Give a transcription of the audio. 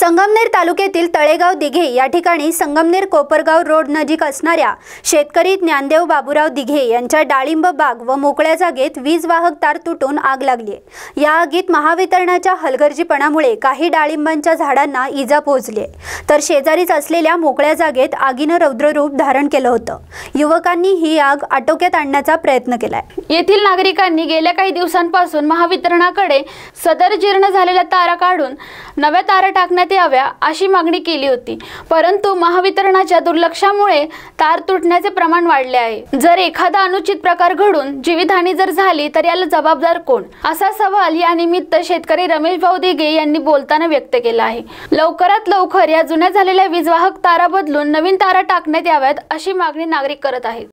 संगमनेर तालुक्यातील तळेगाव दिघे या ठिकाणी संगमनेर कोपरगाव रोड नजीक असणाऱ्या शेतकरी ज्ञानदेव बाबुराव दिघे यांच्या डाळिंब बाग व मोकळ्या जागेत वीज वाहक तार तुटून आग लागली या आगीत महावितरणाच्या हलगर्जीपणामुळे काही डाळिंबांच्या झाडांना इजा पोहोचली तर शेजारीच असलेल्या मोकळ्या जागेत आगीनं रौद्ररूप धारण केलं होतं युवकांनी ही आग आटोक्यात आणण्याचा प्रयत्न केलाय येथील नागरिकांनी गेल्या काही दिवसांपासून महावितरणाकडे सदर जीर्ण झालेल्या तारा काढून नव्या तारा टाकण्यात द्याव्या अशी मागणी केली होती परंतु महावितरणाच्या दुर्लक्षामुळे तार तुटण्याचे प्रमाण वाढले आहे जर एखादा अनुचित प्रकार घडून जीवितहानी जर झाली तर याला जबाबदार कोण असा सवाल या निमित्त शेतकरी रमेश भाऊ दिगे यांनी बोलताना व्यक्त केला आहे लवकरात लवकर या जुन्या झालेल्या वीजवाहक तारा बदलून नवीन तारा टाकण्यात याव्यात अशी मागणी नागरिक करत आहेत